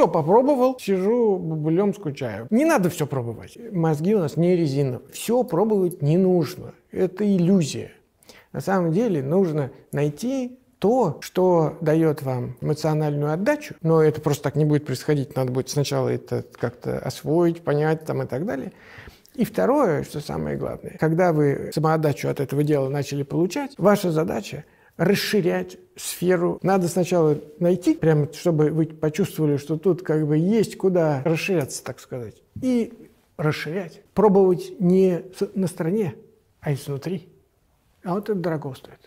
Все попробовал, сижу, бубылем скучаю. Не надо все пробовать. Мозги у нас не резиновые. Все пробовать не нужно. Это иллюзия. На самом деле нужно найти то, что дает вам эмоциональную отдачу, но это просто так не будет происходить, надо будет сначала это как-то освоить, понять там и так далее. И второе, что самое главное, когда вы самоотдачу от этого дела начали получать, ваша задача – расширять сферу. Надо сначала найти, прямо чтобы вы почувствовали, что тут как бы есть куда расширяться, так сказать. И расширять. Пробовать не на стороне, а изнутри. А вот это дорого стоит.